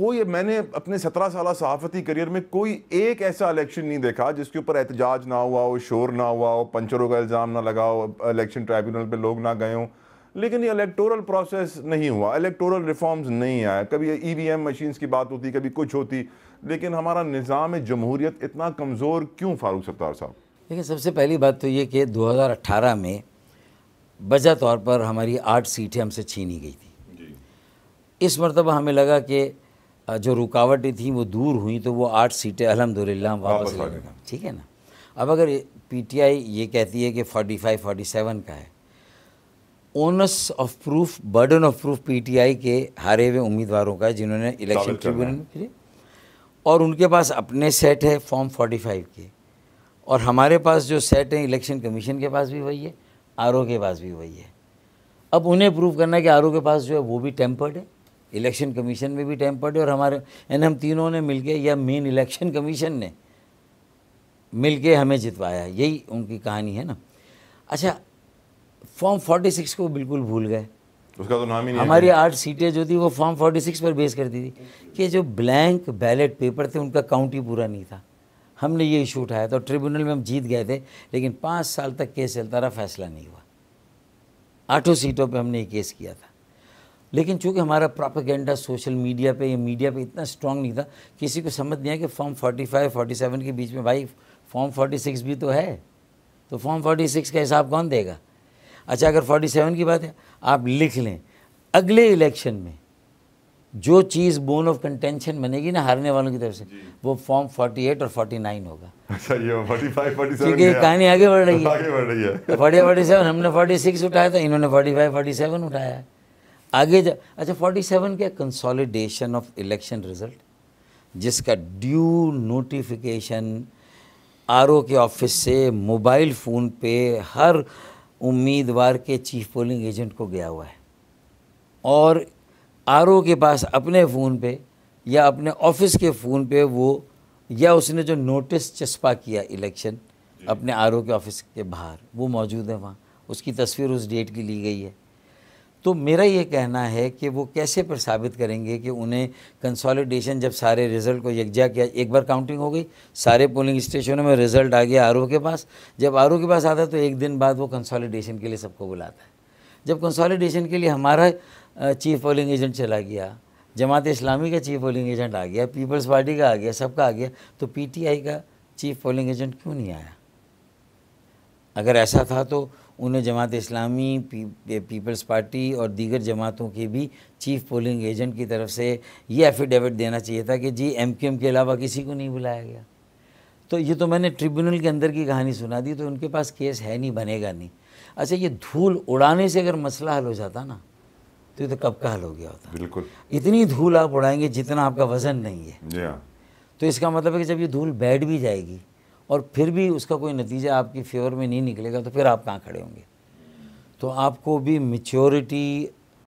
कोई मैंने अपने सत्रह साल सहाफ़ती करियर में कोई एक ऐसा इलेक्शन नहीं देखा जिसके ऊपर एहतजाज ना हुआ हो शोर ना हुआ हो पंचरों का इल्ज़ाम ना लगा हो इलेक्शन ट्राइब्यूनल पे लोग ना गए हों लेकिन ये इलेक्टोरल प्रोसेस नहीं हुआ इलेक्टोरल रिफॉर्म्स नहीं आया कभी ई वी एम मशीन्स की बात होती कभी कुछ होती लेकिन हमारा निज़ाम जमहूरीत इतना कमज़ोर क्यों फारूक सत्तार साहब देखिए सबसे पहली बात तो ये कि अट्ठारह में बजा तौर पर हमारी आठ सीटें हमसे छीनी गई थी इस मरतबा हमें लगा कि जो रुकावटें थी वो दूर हुई तो वो आठ सीटें अलहमदिल्ला वापस ले लेंगे ठीक है ना अब अगर पीटीआई ये कहती है कि 45 47 का है onus of proof burden of proof PTI के हारे हुए उम्मीदवारों का जिन्होंने इलेक्शन ट्रिब्यूनल और उनके पास अपने सेट है फॉर्म 45 के और हमारे पास जो सेट है इलेक्शन कमीशन के पास भी वही है आर के पास भी वही है अब उन्हें प्रूव करना है कि आर के पास जो है वो भी टेम्पर्ड है इलेक्शन कमीशन में भी टाइम पड़े और हमारे यानी हम तीनों ने मिलके या मेन इलेक्शन कमीशन ने मिलके हमें जितवाया यही उनकी कहानी है ना अच्छा फॉर्म 46 को बिल्कुल भूल गए उसका तो नाम ही नहीं हमारी आठ सीटें जो थी वो फॉर्म 46 पर बेस करती थी कि जो ब्लैंक बैलेट पेपर थे उनका काउंट ही पूरा नहीं था हमने ये इशू उठाया था ट्रिब्यूनल में हम जीत गए थे लेकिन पाँच साल तक केस चलता रहा फैसला नहीं हुआ आठों सीटों पर हमने ये केस किया था लेकिन चूंकि हमारा प्रोपागेंडा सोशल मीडिया पे या मीडिया पे इतना स्ट्रांग नहीं था किसी को समझ नहीं आया कि फॉर्म 45 47 के बीच में भाई फॉर्म 46 भी तो है तो फॉर्म 46 का हिसाब कौन देगा अच्छा अगर 47 की बात है आप लिख लें अगले इलेक्शन में जो चीज़ बोन ऑफ कंटेंशन बनेगी ना हारने वालों की तरफ से वो फॉर्म 48 और 49 होगा अच्छा ये 45 47 क्योंकि कहानी आगे बढ़ रही है आगे बढ़ रही है 47 तो हमने 46 उठाया था तो इन्होंने 45 47 उठाया है आगे जा अच्छा 47 क्या कंसोलिडेशन ऑफ इलेक्शन रिजल्ट जिसका ड्यू नोटिफिकेशन आर के ऑफिस से मोबाइल फ़ोन पे हर उम्मीदवार के चीफ पोलिंग एजेंट को गया हुआ है और आर के पास अपने फ़ोन पे या अपने ऑफिस के फ़ोन पे वो या उसने जो नोटिस चस्पा किया इलेक्शन अपने आर के ऑफिस के बाहर वो मौजूद है वहाँ उसकी तस्वीर उस डेट की ली गई है तो मेरा ये कहना है कि वो कैसे पर साबित करेंगे कि उन्हें कंसोलिडेशन जब सारे रिजल्ट को यकजा किया एक बार काउंटिंग हो गई सारे पोलिंग स्टेशनों में रिजल्ट आ गया आर के पास जब आर के पास आता है तो एक दिन बाद वो कंसोलिडेशन के लिए सबको बुलाता है जब कंसोलिडेशन के लिए हमारा चीफ पोलिंग एजेंट चला गया जमात इस्लामी का चीफ पोलिंग एजेंट आ गया पीपल्स पार्टी का आ गया सबका आ गया तो पी का चीफ पोलिंग एजेंट क्यों नहीं आया अगर ऐसा था तो उन्हें जमात इस्लामी पी, पीपल्स पार्टी और दीगर जमातों के भी चीफ पोलिंग एजेंट की तरफ से ये एफिडेविट देना चाहिए था कि जी एम के अलावा किसी को नहीं बुलाया गया तो ये तो मैंने ट्रिब्यूनल के अंदर की कहानी सुना दी तो उनके पास केस है नहीं बनेगा नहीं अच्छा ये धूल उड़ाने से अगर मसला हल हो जाता ना तो ये तो कब का हल हो गया होता बिल्कुल इतनी धूल आप उड़ाएंगे जितना आपका वजन नहीं है हाँ। तो इसका मतलब है कि जब ये धूल बैठ भी जाएगी और फिर भी उसका कोई नतीजा आपकी फेवर में नहीं निकलेगा तो फिर आप कहाँ खड़े होंगे तो आपको भी मिच्योरिटी